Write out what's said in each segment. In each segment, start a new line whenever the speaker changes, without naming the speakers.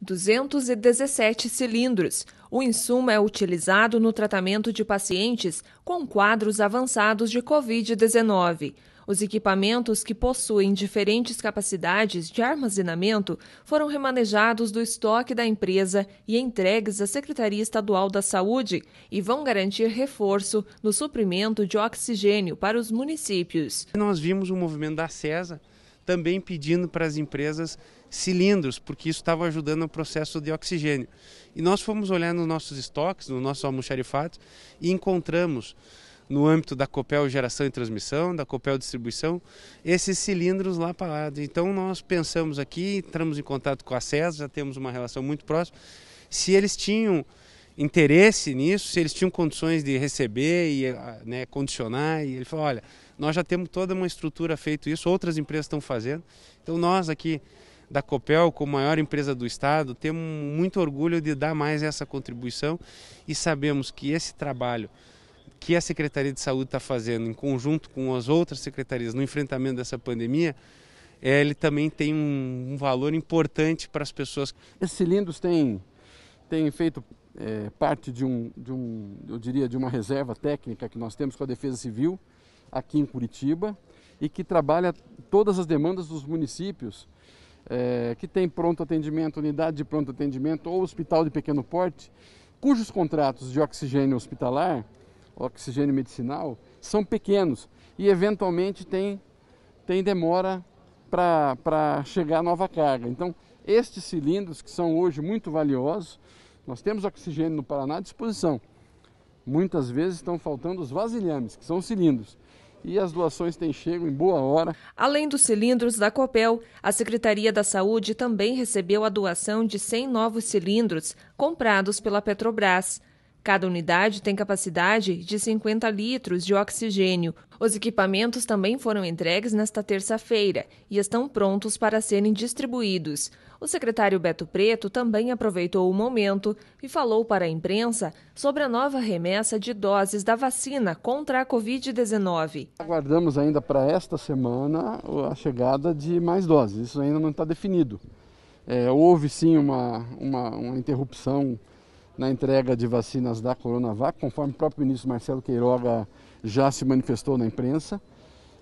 217 cilindros. O insumo é utilizado no tratamento de pacientes com quadros avançados de Covid-19. Os equipamentos que possuem diferentes capacidades de armazenamento foram remanejados do estoque da empresa e entregues à Secretaria Estadual da Saúde e vão garantir reforço no suprimento de oxigênio para os municípios.
Nós vimos o movimento da CESA também pedindo para as empresas cilindros, porque isso estava ajudando o processo de oxigênio. E nós fomos olhar nos nossos estoques, no nosso almoxarifato, e encontramos no âmbito da Copel Geração e Transmissão, da Copel Distribuição, esses cilindros lá parados. Então nós pensamos aqui, entramos em contato com a CES, já temos uma relação muito próxima, se eles tinham interesse nisso, se eles tinham condições de receber e ah, né, condicionar, e ele falou, olha, nós já temos toda uma estrutura feito isso, outras empresas estão fazendo. Então nós aqui da Copel, como maior empresa do estado, temos muito orgulho de dar mais essa contribuição e sabemos que esse trabalho que a Secretaria de Saúde está fazendo em conjunto com as outras secretarias no enfrentamento dessa pandemia, é, ele também tem um, valor importante para as pessoas.
Esses cilindros têm, têm feito é, parte de um, de um, eu diria, de uma reserva técnica que nós temos com a Defesa Civil aqui em Curitiba e que trabalha todas as demandas dos municípios é, que tem pronto atendimento, unidade de pronto atendimento ou hospital de pequeno porte, cujos contratos de oxigênio hospitalar, oxigênio medicinal, são pequenos e eventualmente tem, tem demora para chegar nova carga. Então, estes cilindros que são hoje muito valiosos, nós temos oxigênio no Paraná à disposição. Muitas vezes estão faltando os vasilhames, que são os cilindros e as doações têm chego em boa hora.
Além dos cilindros da Copel, a Secretaria da Saúde também recebeu a doação de 100 novos cilindros comprados pela Petrobras. Cada unidade tem capacidade de 50 litros de oxigênio. Os equipamentos também foram entregues nesta terça-feira e estão prontos para serem distribuídos. O secretário Beto Preto também aproveitou o momento e falou para a imprensa sobre a nova remessa de doses da vacina contra a Covid-19.
Aguardamos ainda para esta semana a chegada de mais doses. Isso ainda não está definido. É, houve sim uma, uma, uma interrupção na entrega de vacinas da Coronavac, conforme o próprio ministro Marcelo Queiroga já se manifestou na imprensa.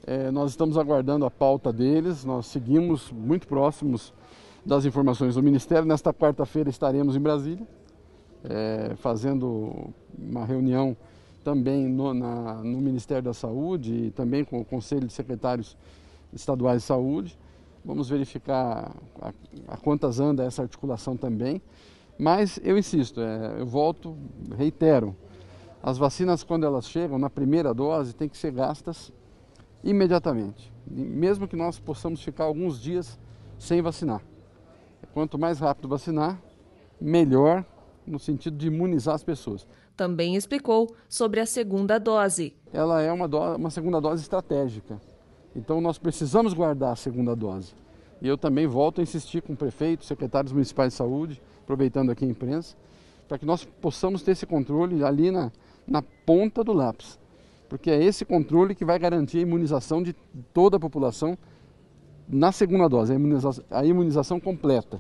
É, nós estamos aguardando a pauta deles, nós seguimos muito próximos das informações do Ministério. Nesta quarta-feira estaremos em Brasília, é, fazendo uma reunião também no, na, no, Ministério da Saúde e também com o Conselho de Secretários Estaduais de Saúde. Vamos verificar a, a quantas anda essa articulação também. Mas eu insisto, é, eu volto, reitero, as vacinas quando elas chegam na primeira dose têm que ser gastas imediatamente, mesmo que nós possamos ficar alguns dias sem vacinar. Quanto mais rápido vacinar, melhor no sentido de imunizar as pessoas.
Também explicou sobre a segunda dose.
Ela é uma, do... uma segunda dose estratégica. Então nós precisamos guardar a segunda dose. E eu também volto a insistir com o prefeito, secretários municipais de saúde, aproveitando aqui a imprensa, para que nós possamos ter esse controle ali na, na ponta do lápis. Porque é esse controle que vai garantir a imunização de toda a população na segunda dose, a imunização, a imunização completa.